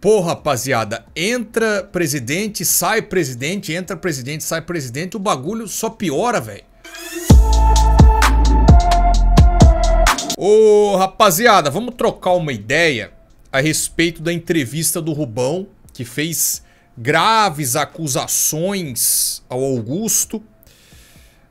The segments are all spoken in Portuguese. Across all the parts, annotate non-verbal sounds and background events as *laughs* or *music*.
Pô, rapaziada, entra presidente, sai presidente, entra presidente, sai presidente, o bagulho só piora, velho. Ô, rapaziada, vamos trocar uma ideia a respeito da entrevista do Rubão, que fez graves acusações ao Augusto.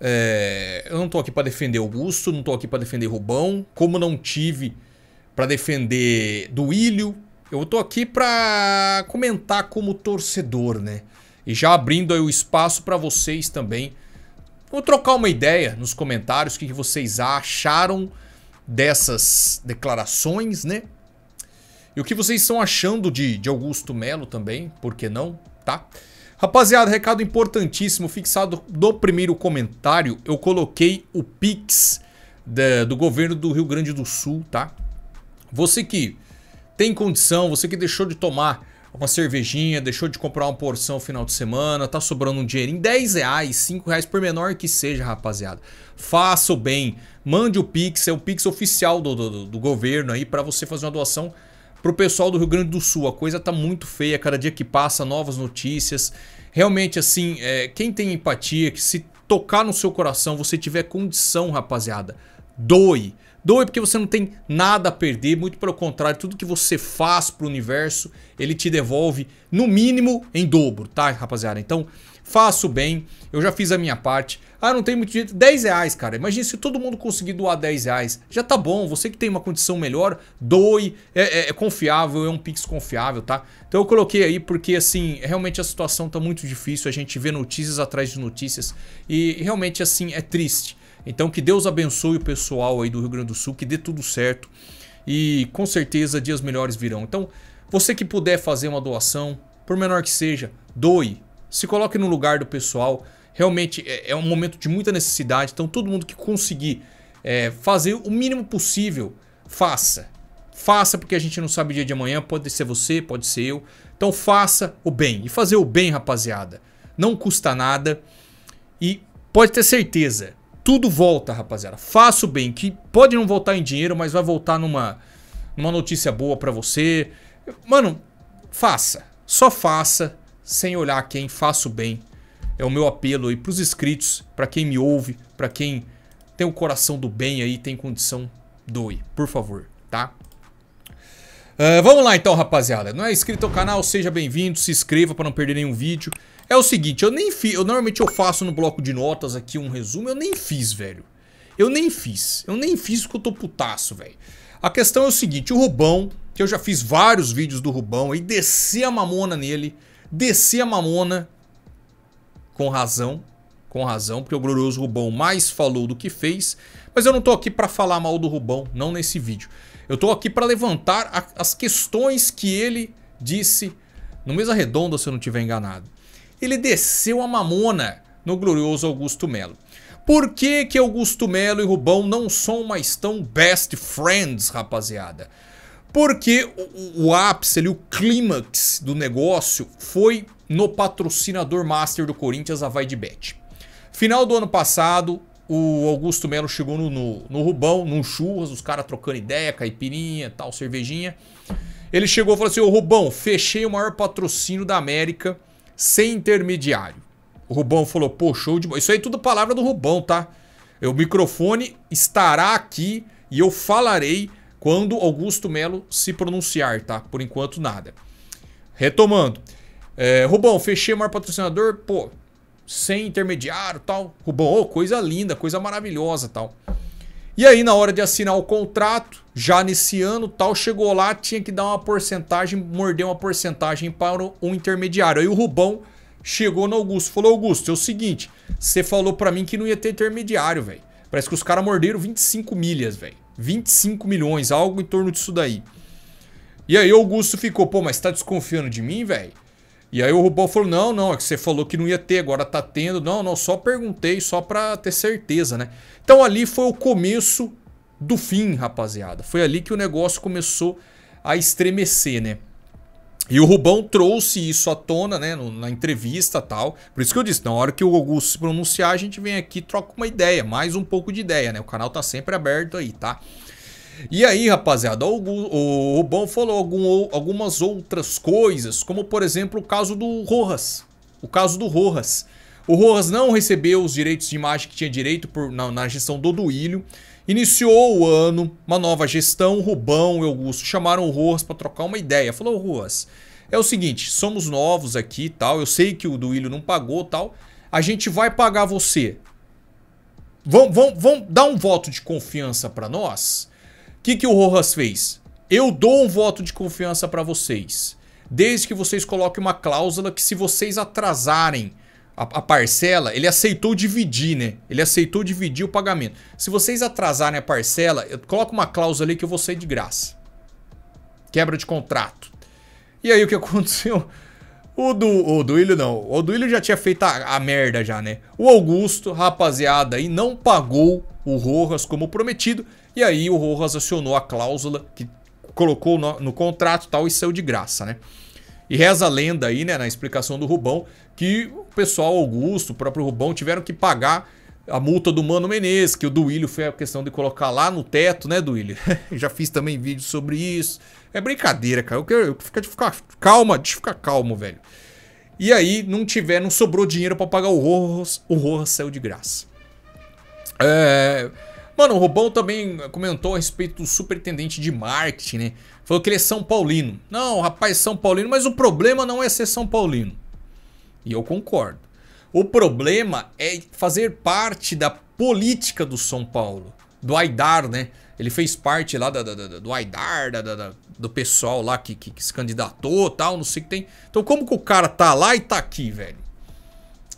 É, eu não tô aqui para defender Augusto, não tô aqui para defender Rubão, como não tive para defender Duílio, eu tô aqui para comentar como torcedor, né? E já abrindo aí o espaço para vocês também. Vou trocar uma ideia nos comentários, o que vocês acharam dessas declarações, né? E o que vocês estão achando de, de Augusto Melo também, por que não, tá? Rapaziada, recado importantíssimo, fixado no primeiro comentário, eu coloquei o Pix do governo do Rio Grande do Sul, tá? Você que tem condição, você que deixou de tomar uma cervejinha, deixou de comprar uma porção no final de semana, tá sobrando um dinheirinho, 10 reais, 5 reais, por menor que seja, rapaziada. Faça o bem, mande o Pix, é o Pix oficial do, do, do governo aí para você fazer uma doação pro pessoal do Rio Grande do Sul. A coisa tá muito feia, cada dia que passa, novas notícias. Realmente, assim, é, quem tem empatia, que se tocar no seu coração, você tiver condição, rapaziada, doe. Doe porque você não tem nada a perder, muito pelo contrário, tudo que você faz pro universo, ele te devolve no mínimo em dobro, tá, rapaziada? Então, faço bem, eu já fiz a minha parte. Ah, não tem muito jeito. 10 reais, cara. Imagina se todo mundo conseguir doar 10 reais. Já tá bom. Você que tem uma condição melhor, doe. É, é, é confiável, é um Pix confiável, tá? Então eu coloquei aí porque, assim, realmente a situação tá muito difícil. A gente vê notícias atrás de notícias. E realmente, assim, é triste. Então que Deus abençoe o pessoal aí do Rio Grande do Sul, que dê tudo certo e com certeza dias melhores virão. Então, você que puder fazer uma doação, por menor que seja, doe. Se coloque no lugar do pessoal. Realmente é, é, um momento de muita necessidade. Então, todo mundo que conseguir é, fazer o mínimo possível, faça. Faça, porque a gente não sabe o dia de amanhã. Pode ser você, pode ser eu. Então, faça o bem. E fazer o bem, rapaziada, não custa nada. E pode ter certeza, tudo volta, rapaziada. Faça o bem, que pode não voltar em dinheiro, mas vai voltar numa, numa notícia boa para você. Mano, faça. Só faça, sem olhar quem, faça o bem. É o meu apelo aí pros inscritos, para quem me ouve, para quem tem o coração do bem aí, tem condição, doe, por favor, tá? Uh, vamos lá então, rapaziada. Não é inscrito ao canal, seja bem-vindo, se inscreva para não perder nenhum vídeo. É o seguinte, eu nem fiz, eu normalmente eu faço no bloco de notas aqui um resumo, eu nem fiz, velho. Eu nem fiz, eu nem fiz porque eu tô putaço, velho. A questão é o seguinte, o Rubão, que eu já fiz vários vídeos do Rubão, aí descer a mamona nele, descer a mamona com razão, com razão, porque o glorioso Rubão mais falou do que fez, mas eu não tô aqui para falar mal do Rubão, não nesse vídeo. Eu estou aqui para levantar a, as questões que ele disse no Mesa Redonda, se eu não estiver enganado. Ele desceu a mamona no glorioso Augusto Melo. Por que que Augusto Melo e Rubão não são mais tão best friends, rapaziada? Porque o, o ápice ali, o clímax do negócio foi no patrocinador master do Corinthians, a Vai de Bet. Final do ano passado, o Augusto Melo chegou no, no, no Rubão, num churras, os caras trocando ideia, caipirinha, tal, cervejinha. Ele chegou e falou assim: Ô Rubão, fechei o maior patrocínio da América sem intermediário. O Rubão falou: Pô, show de bola. Isso aí é tudo palavra do Rubão, tá? O microfone estará aqui e eu falarei quando Augusto Melo se pronunciar, tá? Por enquanto, nada. Retomando. É, Rubão, fechei o maior patrocinador, pô, sem intermediário tal. Rubão, oh, coisa linda, coisa maravilhosa tal. E aí, na hora de assinar o contrato, já nesse ano tal, chegou lá, tinha que dar uma porcentagem, morder uma porcentagem para um intermediário. Aí o Rubão chegou no Augusto, falou: Augusto, é o seguinte, você falou para mim que não ia ter intermediário, velho. Parece que os caras morderam 25 milhas, velho. 25 milhões, algo em torno disso daí. E aí Augusto ficou, pô, mas tá desconfiando de mim, velho? E aí o robô falou: não, não, é que você falou que não ia ter, agora tá tendo. Não, não, só perguntei, só pra ter certeza, né? Então ali foi o começo do fim, rapaziada. Foi ali que o negócio começou a estremecer, né? E o Rubão trouxe isso à tona, né, na entrevista tal. Por isso que eu disse, na hora que o Augusto se pronunciar, a gente vem aqui troca uma ideia, mais um pouco de ideia, né? O canal tá sempre aberto aí, tá? E aí, rapaziada, o Rubão falou algum, algumas outras coisas, como por exemplo o caso do Rojas. O caso do Rojas. O Rojas não recebeu os direitos de imagem que tinha direito por, na, na gestão do Duílio. Iniciou o ano, uma nova gestão, Rubão e Augusto chamaram o Rojas para trocar uma ideia. Falou, Rojas, é o seguinte, somos novos aqui e tal, eu sei que o Duílio não pagou tal, a gente vai pagar você. Vão, vão, vão dar um voto de confiança para nós? que, que o Rojas fez? Eu dou um voto de confiança para vocês, desde que vocês coloquem uma cláusula que se vocês atrasarem a, a, parcela, ele aceitou dividir, né? Ele aceitou dividir o pagamento. Se vocês atrasarem a parcela, eu coloco uma cláusula ali que eu vou sair de graça. Quebra de contrato. E aí o que *laughs* aconteceu? O do o Duílio não. O do Ilho já tinha feito a, a, merda já, né? O Augusto, rapaziada, aí não pagou o Rojas como prometido e aí o Rojas acionou a cláusula que colocou no, no contrato tal e saiu de graça, né? E reza a lenda aí, né, na explicação do Rubão, que o pessoal Augusto, o próprio Rubão, tiveram que pagar a multa do Mano Menezes, que o Duílio foi a questão de colocar lá no teto, né, Duílio? *laughs* Já fiz também vídeo sobre isso. É brincadeira, cara. Eu quero, eu de ficar calma, de ficar calmo, velho. E aí não tiver, não sobrou dinheiro para pagar o Rojas, o Rojas saiu de graça. É... Mano, o Robão também comentou a respeito do superintendente de marketing, né? Falou que ele é São Paulino. Não, rapaz, São Paulino, mas o problema não é ser São Paulino. E eu concordo. O problema é fazer parte da política do São Paulo, do Aidar, né? Ele fez parte lá da, da, da, do Aidar, do pessoal lá que, que, que se candidatou tal, não sei o que tem. Então, como que o cara tá lá e tá aqui, velho?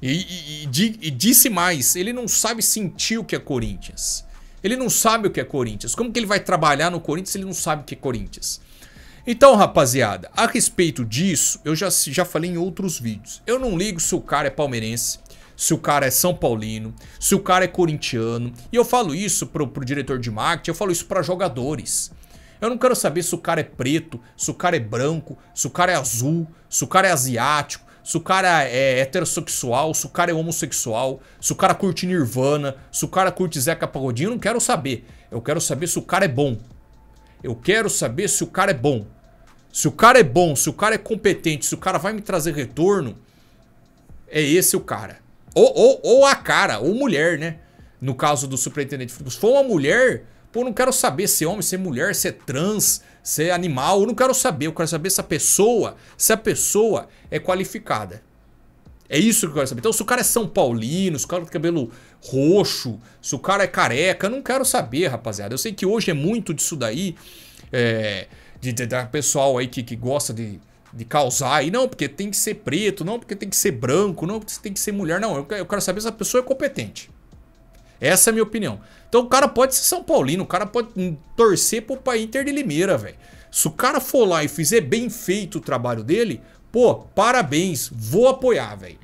E, e, e, e disse mais, ele não sabe sentir o que é Corinthians. Ele não sabe o que é Corinthians. Como que ele vai trabalhar no Corinthians se ele não sabe o que é Corinthians? Então, rapaziada, a respeito disso, eu já, já falei em outros vídeos. Eu não ligo se o cara é palmeirense, se o cara é São Paulino, se o cara é corintiano. E eu falo isso pro, pro diretor de marketing, eu falo isso para jogadores. Eu não quero saber se o cara é preto, se o cara é branco, se o cara é azul, se o cara é asiático, se o cara é heterossexual, se o cara é homossexual, se o cara curte Nirvana, se o cara curte Zeca Pagodinho, eu não quero saber. Eu quero saber se o cara é bom. Eu quero saber se o cara é bom. Se o cara é bom, se o cara é competente, se o cara vai me trazer retorno, é esse o cara. Ou, ou, ou a cara, ou mulher, né? No caso do superintendente. Se for uma mulher, Pô, não quero saber se é homem, se é mulher, se é trans, se é animal. Eu não quero saber. Eu quero saber se a pessoa, se a pessoa é qualificada. É isso que eu quero saber. Então, se o cara é São Paulino, se o cara tem cabelo roxo, se o cara é careca, eu não quero saber, rapaziada. Eu sei que hoje é muito disso daí, é, de, de, pessoal aí que, que gosta de, de causar E não, porque tem que ser preto, não, porque tem que ser branco, não, porque tem que ser mulher. Não, eu, eu quero saber se a pessoa é competente. Essa é a minha opinião. Então o cara pode ser São Paulino, o cara pode torcer pro pai Inter de Limeira, velho. Se o cara for lá e fizer bem feito o trabalho dele, pô, parabéns, vou apoiar, velho.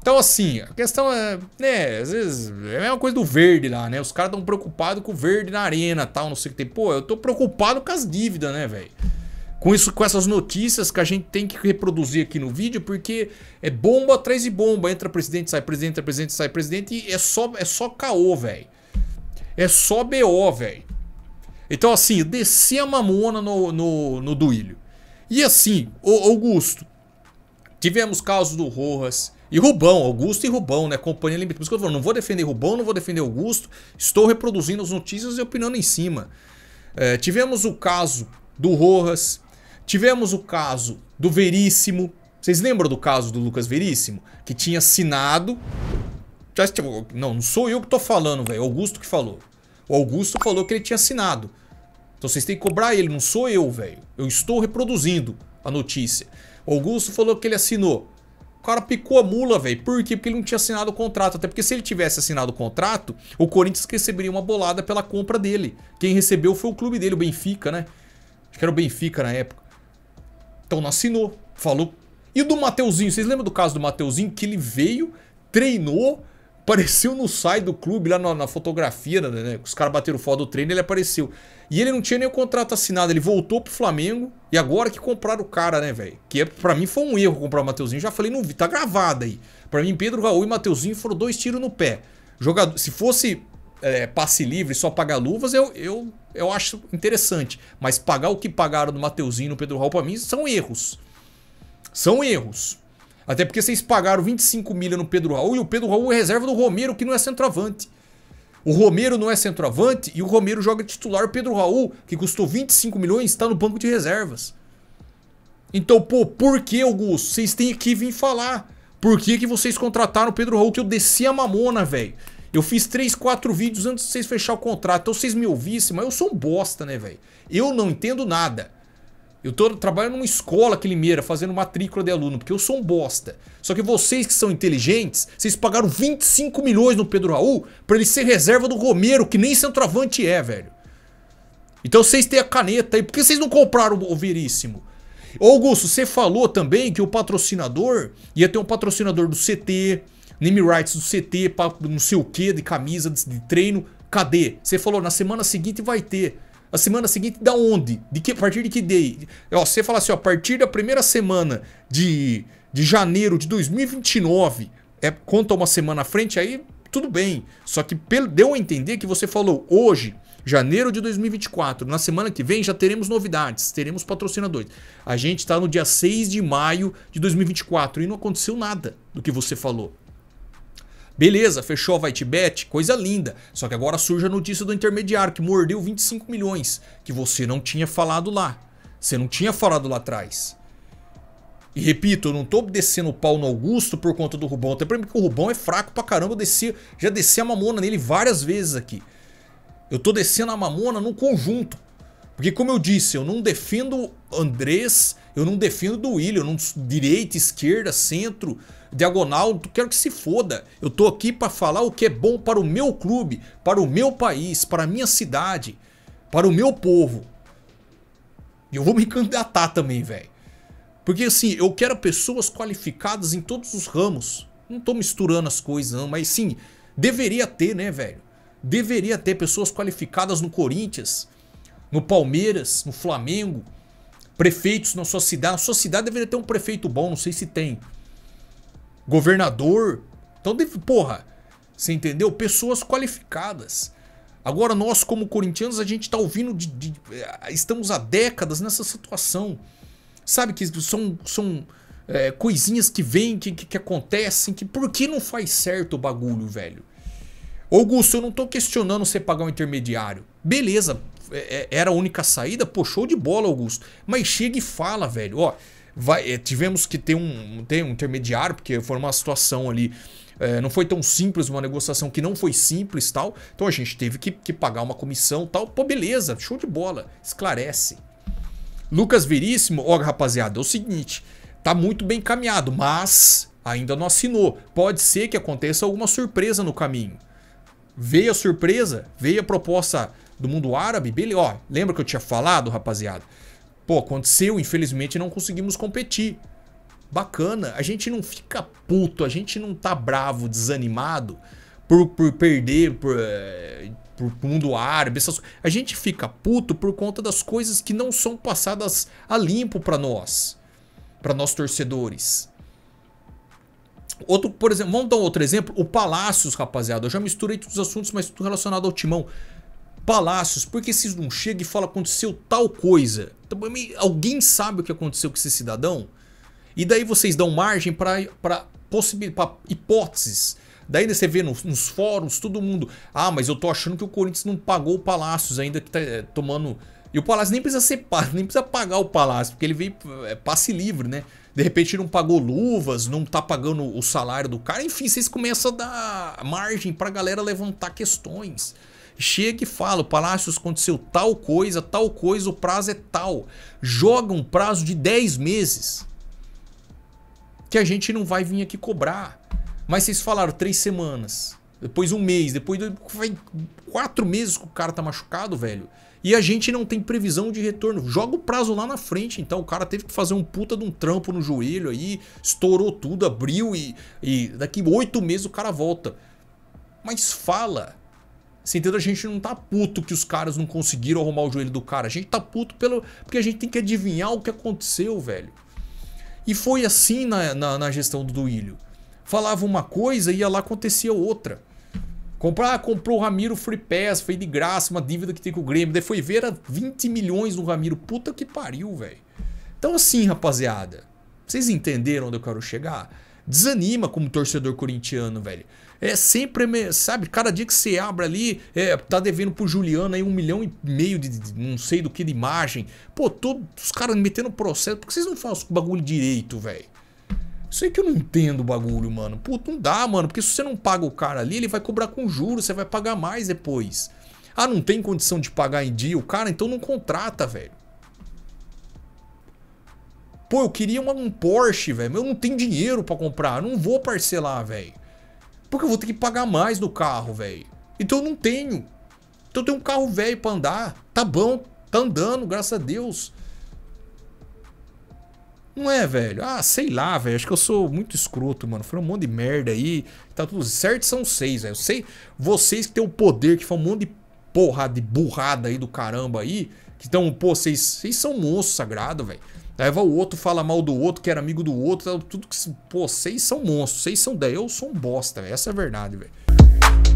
Então, assim, a questão é, né, às vezes é a mesma coisa do verde lá, né? Os caras estão preocupados com o verde na arena tal, não sei o que tem. Pô, eu tô preocupado com as dívidas, né, velho? com isso, com essas notícias que a gente tem que reproduzir aqui no vídeo, porque é bomba atrás de bomba. Entra presidente, sai presidente, entra presidente, sai presidente, e é só, é só caô, velho. É só BO, velho. Então, assim, desci a mamona no, no, no duílio. E assim, Augusto, tivemos casos do Rojas e Rubão, Augusto e Rubão, né? Companhia Limitada. Por isso que eu falo, não vou defender Rubão, não vou defender Augusto. Estou reproduzindo as notícias e opinando em cima. É, tivemos o caso do Rojas, Tivemos o caso do Veríssimo. Vocês lembram do caso do Lucas Veríssimo? Que tinha assinado. Não, não sou eu que tô falando, velho. É Augusto que falou. O Augusto falou que ele tinha assinado. Então vocês têm que cobrar ele, não sou eu, velho. Eu estou reproduzindo a notícia. O Augusto falou que ele assinou. O cara picou a mula, velho. Por quê? Porque ele não tinha assinado o contrato. Até porque se ele tivesse assinado o contrato, o Corinthians receberia uma bolada pela compra dele. Quem recebeu foi o clube dele, o Benfica, né? Acho que era o Benfica na época. Então não assinou. Falou. E o do Mateuzinho? Vocês lembram do caso do Mateuzinho? Que ele veio, treinou, apareceu no site do clube, lá na, na fotografia, né, né? Os caras bateram foto do treino, ele apareceu. E ele não tinha nem o contrato assinado, ele voltou pro Flamengo e agora que compraram o cara, né, velho? Que é, para mim foi um erro comprar o Mateuzinho. Já falei, não vi, tá gravado aí. Para mim, Pedro Raul e Mateuzinho foram dois tiros no pé. Jogador, se fosse é, passe livre, só pagar luvas, eu, eu, eu acho interessante. Mas pagar o que pagaram no Mateuzinho e no Pedro Raul para mim são erros. São erros. Até porque vocês pagaram 25 milha no Pedro Raul e o Pedro Raul é reserva do Romero, que não é centroavante. O Romero não é centroavante e o Romero joga titular. O Pedro Raul, que custou 25 milhões, está no banco de reservas. Então, pô, por que, Augusto? Vocês têm que vir falar. Por que, que vocês contrataram o Pedro Raul que eu desci a mamona, velho? Eu fiz 3, 4 vídeos antes de vocês fechar o contrato. Então vocês me ouvissem, mas eu sou um bosta, né, velho? Eu não entendo nada. Eu tô trabalhando numa escola aqui Limeira, fazendo matrícula de aluno, porque eu sou um bosta. Só que vocês que são inteligentes, vocês pagaram 25 milhões no Pedro Raul para ele ser reserva do Romero, que nem centroavante é, velho. Então vocês têm a caneta aí. Por que vocês não compraram o Veríssimo? Ô Augusto, você falou também que o patrocinador ia ter um patrocinador do CT, name rights do CT, pra não sei o que, de camisa, de, de treino. Cadê? Você falou, na semana seguinte vai ter. A semana seguinte, da onde? De que, a partir de que day? você fala assim, ó, a partir da primeira semana de, de janeiro de 2029, é, conta uma semana à frente, aí tudo bem. Só que deu a entender que você falou hoje, janeiro de 2024, na semana que vem já teremos novidades, teremos patrocinadores. A gente está no dia 6 de maio de 2024 e não aconteceu nada do que você falou. Beleza, fechou a ViteBet, coisa linda. Só que agora surge a notícia do intermediário que mordeu 25 milhões, que você não tinha falado lá. Você não tinha falado lá atrás. E repito, eu não tô descendo o pau no Augusto por conta do Rubão. Até pra mim que o Rubão é fraco pra caramba. Eu desci, já desci a mamona nele várias vezes aqui. Eu tô descendo a mamona num conjunto. Porque, como eu disse, eu não defendo Andrés eu não defendo do Willian, eu não direita, esquerda, centro, diagonal, quero que se foda. Eu tô aqui para falar o que é bom para o meu clube, para o meu país, para a minha cidade, para o meu povo. E eu vou me candidatar também, velho. Porque assim, eu quero pessoas qualificadas em todos os ramos. Não tô misturando as coisas, não, mas sim, deveria ter, né, velho? Deveria ter pessoas qualificadas no Corinthians, no Palmeiras, no Flamengo, prefeitos na sua cidade. A sua cidade deveria ter um prefeito bom, não sei se tem. Governador. Então, deve, porra, você entendeu? Pessoas qualificadas. Agora, nós, como corintianos, a gente está ouvindo de, de, eh, Estamos há décadas nessa situação. Sabe que são, são é, coisinhas que vêm, que, que, que, acontecem, que por que não faz certo o bagulho, velho? Augusto, eu não estou questionando você pagar um intermediário. Beleza, é, é, era a única saída, pô, show de bola, Augusto. Mas chega e fala, velho, ó, vai, é, tivemos que ter um, ter um intermediário, porque foi uma situação ali. É, não foi tão simples, uma negociação que não foi simples tal. Então a gente teve que, que pagar uma comissão tal. Pô, beleza, show de bola, esclarece. Lucas Veríssimo, ó, rapaziada, é o seguinte, tá muito bem caminhado, mas ainda não assinou. Pode ser que aconteça alguma surpresa no caminho. Veio a surpresa, veio a proposta do mundo árabe, beleza. Ó, lembra que eu tinha falado, rapaziada? Pô, aconteceu, infelizmente não conseguimos competir. Bacana, a gente não fica puto, a gente não tá bravo, desanimado por, por perder, por, eh, por mundo árabe. Essas... A gente fica puto por conta das coisas que não são passadas a limpo para nós, para nós torcedores. Outro, por exemplo, vamos dar outro exemplo, o Palácios, rapaziada. Eu já misturei todos os assuntos, mas tudo relacionado ao Timão. Palácios, por que vocês não chegam e falam aconteceu tal coisa? Então, alguém sabe o que aconteceu com esse cidadão? E daí vocês dão margem para hipóteses. Daí você vê nos, nos, fóruns, todo mundo. Ah, mas eu tô achando que o Corinthians não pagou o Palácios ainda, que tá é, tomando. E o Palácio nem precisa ser pago, *laughs* nem precisa pagar o Palácio, porque ele veio é, passe livre, né? De repente não pagou luvas, não tá pagando o salário do cara. Enfim, vocês começam a dar margem pra galera levantar questões chega e fala: Palácios aconteceu tal coisa, tal coisa, o prazo é tal. Joga um prazo de 10 meses que a gente não vai vir aqui cobrar. Mas vocês falaram três semanas, depois um mês, depois vai quatro meses que o cara tá machucado, velho. E a gente não tem previsão de retorno. Joga o prazo lá na frente, então. O cara teve que fazer um puta de um trampo no joelho aí, estourou tudo, abriu e, e daqui oito meses o cara volta. Mas fala, você entendeu? A gente não tá puto que os caras não conseguiram arrumar o joelho do cara. A gente tá puto pelo... porque a gente tem que adivinhar o que aconteceu, velho. E foi assim na, na, na gestão do Duílio. Falava uma coisa e ia lá acontecia outra. Comprar, comprou o Ramiro Free Pass, foi de graça, uma dívida que tem com o Grêmio. Daí foi ver a 20 milhões no Ramiro. Puta que pariu, velho. Então, assim, rapaziada, vocês entenderam onde eu quero chegar? Desanima como torcedor corintiano, velho. É sempre, sabe, cada dia que você abre ali, é, tá devendo pro Juliano aí um milhão e meio de, de não sei do que de imagem. Pô, todos os caras metendo processo. Por que vocês não fazem o bagulho direito, velho? Isso aí que eu não entendo o bagulho, mano. pô não dá, mano. Porque se você não paga o cara ali, ele vai cobrar com juros, você vai pagar mais depois. Ah, não tem condição de pagar em dia o cara, então não contrata, velho. Pô, eu queria uma, um Porsche, velho, mas eu não tenho dinheiro para comprar, não vou parcelar, velho. Porque eu vou ter que pagar mais no carro, velho. Então eu não tenho. Então eu tenho um carro velho para andar. Tá bom, tá andando, graças a Deus. Não é, velho? Ah, sei lá, velho. Acho que eu sou muito escroto, mano. Foi um monte de merda aí. Tá tudo certo, são seis, velho. Sei, vocês que tem o poder, que foi um monte de porrada, de burrada aí do caramba aí. Que estão, pô, vocês, vocês são monstros sagrados, velho. Aí vai o outro, fala mal do outro, que era amigo do outro. Tudo que. Pô, vocês são monstros, vocês são 10. Eu sou um bosta, véio. Essa é a verdade, velho.